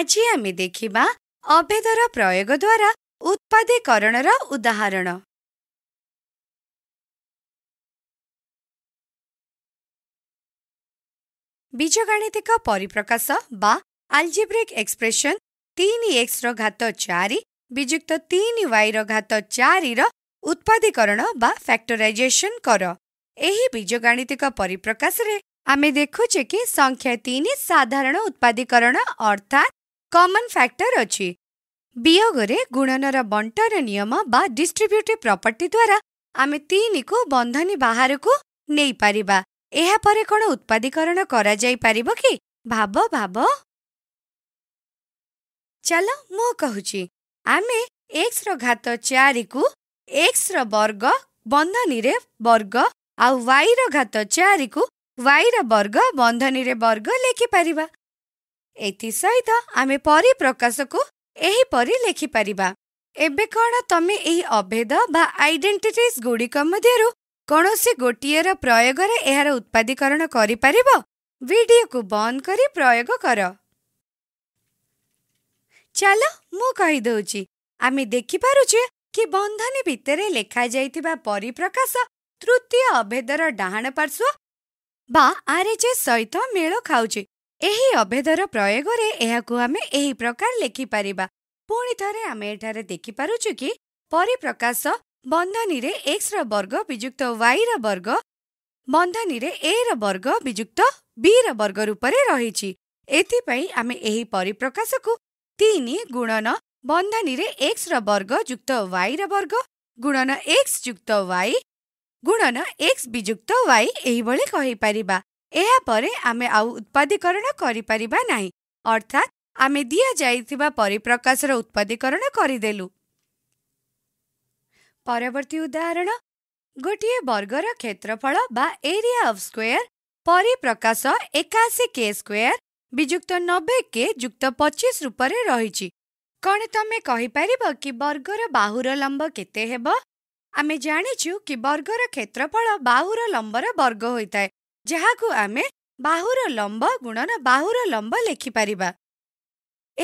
ଆଜି ଆମେ ଦେଖିବା ଅଭେଦର ପ୍ରୟୋଗ ଦ୍ୱାରା ଉତ୍ପାଦୀକରଣର ଉଦାହରଣ ବୀଜଗାଣିତିକ ପରିପ୍ରକାଶ ବା ଆଲଜିବ୍ରିକ୍ ଏକ୍ସପ୍ରେସନ୍ ତିନି ଏକ୍ସର ଘାତ ଚାରି ବିଯୁକ୍ତ ତିନି ୱାଇର ଘାତ ଚାରିର ଉତ୍ପାଦୀକରଣ ବା ଫ୍ୟାକ୍ଟରାଇଜେସନ୍ କର ଏହି ବୀଜଗାଣିତିକ ପରିପ୍ରକାଶରେ ଆମେ ଦେଖୁଛେ କି ସଂଖ୍ୟା ତିନି ସାଧାରଣ ଉତ୍ପାଦୀକରଣ ଅର୍ଥାତ୍ କମନ୍ ଫ୍ୟାକ୍ଟର ଅଛି ବିୟୋଗରେ ଗୁଣନର ବଣ୍ଟନ ନିୟମ ବା ଡିଷ୍ଟ୍ରିବ୍ୟୁଟିଭ୍ ପ୍ରପର୍ଟି ଦ୍ୱାରା ଆମେ ତିନିକୁ ବନ୍ଧନୀ ବାହାରକୁ ନେଇପାରିବା ଏହାପରେ କ'ଣ ଉତ୍ପାଦୀକରଣ କରାଯାଇପାରିବ କି ଭାବ ଭାବ ଚାଲ ମୁଁ କହୁଛି ଆମେ ଏକ୍ସର ଘାତ ଚାରିକୁ ଏକ୍ସର ବର୍ଗ ବନ୍ଧନୀରେ ବର୍ଗ ଆଉ ୱାଇର ଘାତ ଚାରିକୁ ୱାଇର ବର୍ଗ ବନ୍ଧନୀରେ ବର୍ଗ ଲେଖିପାରିବା ଏଥିସହିତ ଆମେ ପରିପ୍ରକାଶକୁ ଏହିପରି ଲେଖିପାରିବା ଏବେ କ'ଣ ତମେ ଏହି ଅଭେଦ ବା ଆଇଡେଣ୍ଟିଟିସ୍ ଗୁଡ଼ିକ ମଧ୍ୟରୁ କୌଣସି ଗୋଟିଏର ପ୍ରୟୋଗରେ ଏହାର ଉତ୍ପାଦୀକରଣ କରିପାରିବ ଭିଡିଓକୁ ବନ୍ଦ କରି ପ୍ରୟୋଗ କର ଚାଲ ମୁଁ କହିଦେଉଛି ଆମେ ଦେଖିପାରୁଛେ କି ବନ୍ଧନୀ ଭିତରେ ଲେଖାଯାଇଥିବା ପରିପ୍ରକାଶ ତୃତୀୟ ଅଭେଦର ଡାହାଣ ପାର୍ଶ୍ୱ ବା ଆର୍ଏଚ୍ଏସ୍ ସହିତ ମେଳ ଖାଉଛି ଏହି ଅଭେଦର ପ୍ରୟୋଗରେ ଏହାକୁ ଆମେ ଏହି ପ୍ରକାର ଲେଖିପାରିବା ପୁଣି ଥରେ ଆମେ ଏଠାରେ ଦେଖିପାରୁଛୁ କି ପରିପ୍ରକାଶ ବନ୍ଧନୀରେ ଏକ୍ସର ବର୍ଗ ବିଯୁକ୍ତ ୱାଇର ବର୍ଗ ବନ୍ଧନୀରେ ଏର ବର୍ଗ ବିଯୁକ୍ତ ବିର ବର୍ଗ ରୂପରେ ରହିଛି ଏଥିପାଇଁ ଆମେ ଏହି ପରିପ୍ରକାଶକୁ ତିନି ଗୁଣନ ବନ୍ଧନୀରେ ଏକ୍ସର ବର୍ଗ ଯୁକ୍ତ ୱାଇର ବର୍ଗ ଗୁଣନ ଏକ୍ସ ଯୁକ୍ତ ୱାଇ ଗୁଣନ ଏକ୍ସ ବିଯୁକ୍ତ ୱାଇ ଏହିଭଳି କହିପାରିବା ଏହାପରେ ଆମେ ଆଉ ଉତ୍ପାଦୀକରଣ କରିପାରିବା ନାହିଁ ଅର୍ଥାତ୍ ଆମେ ଦିଆଯାଇଥିବା ପରିପ୍ରକାଶର ଉତ୍ପାଦୀକରଣ କରିଦେଲୁ ପରବର୍ତ୍ତୀ ଉଦାହରଣ ଗୋଟିଏ ବର୍ଗର କ୍ଷେତ୍ରଫଳ ବା ଏରିଆ ଅଫ୍ ସ୍କୋୟାର ପରିପ୍ରକାଶ ଏକାଅଶୀ କେ ସ୍କୋୟାର ବିଯୁକ୍ତ ନବେ କେ ଯୁକ୍ତ ପଚିଶ ରୂପରେ ରହିଛି କ'ଣ ତମେ କହିପାରିବ କି ବର୍ଗର ବାହୁର ଲମ୍ବ କେତେ ହେବ ଆମେ ଜାଣିଛୁ କି ବର୍ଗର କ୍ଷେତ୍ରଫଳ ବାହୁର ଲମ୍ବର ବର୍ଗ ହୋଇଥାଏ ଯାହାକୁ ଆମେ ବାହୁର ଲମ୍ବ ଗୁଣନ ବାହୁର ଲମ୍ବ ଲେଖିପାରିବା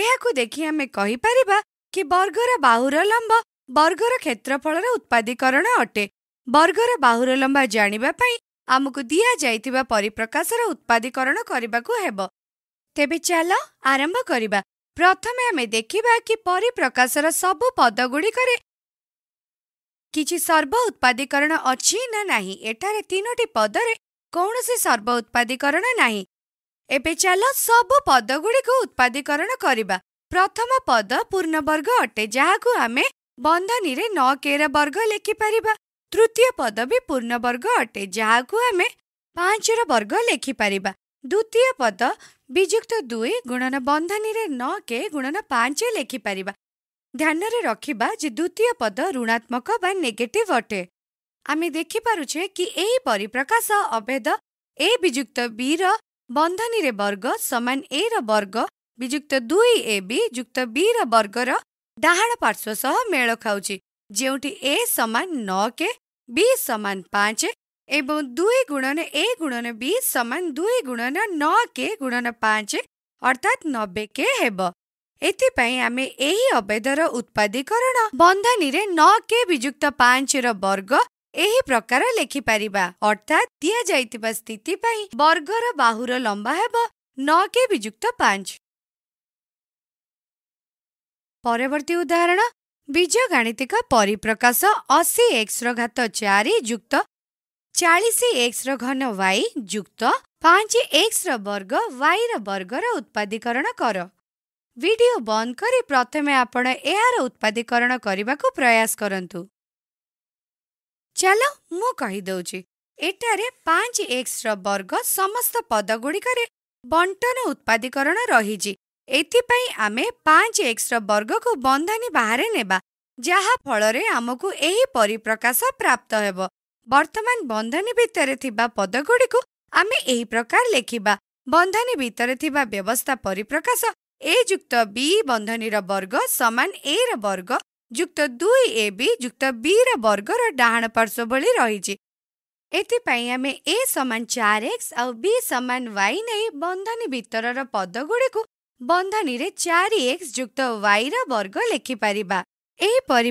ଏହାକୁ ଦେଖି ଆମେ କହିପାରିବା କି ବର୍ଗର ବାହୁର ଲମ୍ବ ବର୍ଗର କ୍ଷେତ୍ରଫଳର ଉତ୍ପାଦୀକରଣ ଅଟେ ବର୍ଗର ବାହୁର ଲମ୍ବା ଜାଣିବା ପାଇଁ ଆମକୁ ଦିଆଯାଇଥିବା ପରିପ୍ରକାଶର ଉତ୍ପାଦୀକରଣ କରିବାକୁ ହେବ ତେବେ ଚାଲ ଆରମ୍ଭ କରିବା ପ୍ରଥମେ ଆମେ ଦେଖିବା କି ପରିପ୍ରକାଶର ସବୁ ପଦଗୁଡ଼ିକରେ କିଛି ସର୍ବ ଉତ୍ପାଦୀକରଣ ଅଛି ନା ନାହିଁ ଏଠାରେ ତିନୋଟି ପଦରେ कणसी सर्व उत्पादीकरण नै ए सब पद गुडिक उत्पादीकरण प्रथम पद पूर्ण वर्ग अटे जहाँ बन्धन नर्ग लेखिपार तृतीय पद पूर्ण वर्ग अटे जहाक आमे पाँच र वर्ग लेखिपार द्वितीय पद वियुक्त दुई गुणन बन्धन न के गुणन पाँच लेखिपार ध्यान रख् द्वितीय पद ऋणात्मक बा नेगेटिभ अटे ଆମେ ଦେଖିପାରୁଛେ କି ଏହିପରି ପ୍ରକାଶ ଅଭେଦ ଏ ବିଯୁକ୍ତ ବି ର ବନ୍ଧନୀରେ ବର୍ଗ ସମାନ ଏ ର ବର୍ଗ ବିଯୁକ୍ତ ଦୁଇ ଏ ବି ଯୁକ୍ତ ବି ର ବର୍ଗର ଡାହାଣ ପାର୍ଶ୍ୱ ସହ ମେଳ ଖାଉଛି ଯେଉଁଠି ଏ ସମାନ ନଅ କେ ବି ସମାନ ପାଞ୍ଚ ଏବଂ ଦୁଇ ଗୁଣନ ଏ ଗୁଣନ ବି ସମାନ ଦୁଇ ଗୁଣନ ନଅ କେ ଗୁଣନ ପାଞ୍ଚ ଅର୍ଥାତ୍ ନବେ କେ ହେବ ଏଥିପାଇଁ ଆମେ ଏହି ଅବେଦର ଉତ୍ପାଦୀକରଣ ବନ୍ଧନୀରେ ନଅ କେ ବିଯୁକ୍ତ ପାଞ୍ଚର ବର୍ଗ ଏହି ପ୍ରକାର ଲେଖିପାରିବା ଅର୍ଥାତ୍ ଦିଆଯାଇଥିବା ସ୍ଥିତି ପାଇଁ ବର୍ଗର ବାହୁର ଲମ୍ବା ହେବ ନ କେ ବିଯୁକ୍ତ ପାଞ୍ଚ ପରବର୍ତ୍ତୀ ଉଦାହରଣ ବୀଜଗାଣିତିକ ପରିପ୍ରକାଶ ଅଶୀ ଏକ୍ସର ଘାତ ଚାରି ଯୁକ୍ତ ଚାଳିଶ ଏକ୍ସର ଘନ ୱାଇ ଯୁକ୍ତ ପାଞ୍ଚ ଏକ୍ସର ବର୍ଗ ୱାଇର ବର୍ଗର ଉତ୍ପାଦୀକରଣ କର ଭିଡିଓ ବନ୍ଦ କରି ପ୍ରଥମେ ଆପଣ ଏହାର ଉତ୍ପାଦୀକରଣ କରିବାକୁ ପ୍ରୟାସ କରନ୍ତୁ चल म एठारे पाँच एक्स र वर्ग समस्त पद गुड बन्टन उत्पादीकरण रहिप्र वर्गको बन्धनी बाहेक नै को यही परिप्रकाश प्राप्त हे बर्तमान बन्धनीभित्र पद गुड प्रकार लेख्दा बंधनी भितर व्यवस्था परिप्रकाश एक्त वि बन्धनी र वर्ग समान ए र बर्ग जुक्त दुई ए जुक्त बी र बर्ग र डाण पर्श्व भइपे ए समान चार एक्स आउ बि समान y नै बन्धनी भितर पद गुडीको बन्धनी रे 4x जुक्त y र वर्ग लेखिपार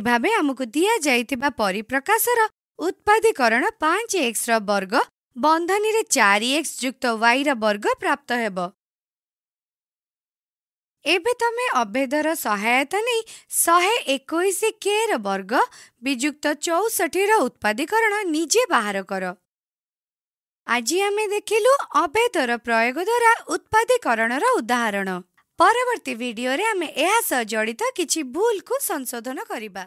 भावे आमुक दिप्रकाश र उत्पादीकरण पाँच एक्स र वर्ग बन्धनी रे 4x जुक्त y र वर्ग प्राप्त ଏବେ ତମେ ଅଭେଦର ସହାୟତା ନେଇ ଶହେ ଏକୋଇଶ କେର ବର୍ଗ ବିଯୁକ୍ତ ଚଉଷଠିର ଉତ୍ପାଦୀକରଣ ନିଜେ ବାହାର କର ଆଜି ଆମେ ଦେଖିଲୁ ଅଭେଦର ପ୍ରୟୋଗ ଦ୍ୱାରା ଉତ୍ପାଦୀକରଣର ଉଦାହରଣ ପରବର୍ତ୍ତୀ ଭିଡିଓରେ ଆମେ ଏହା ସହ ଜଡ଼ିତ କିଛି ଭୁଲକୁ ସଂଶୋଧନ କରିବା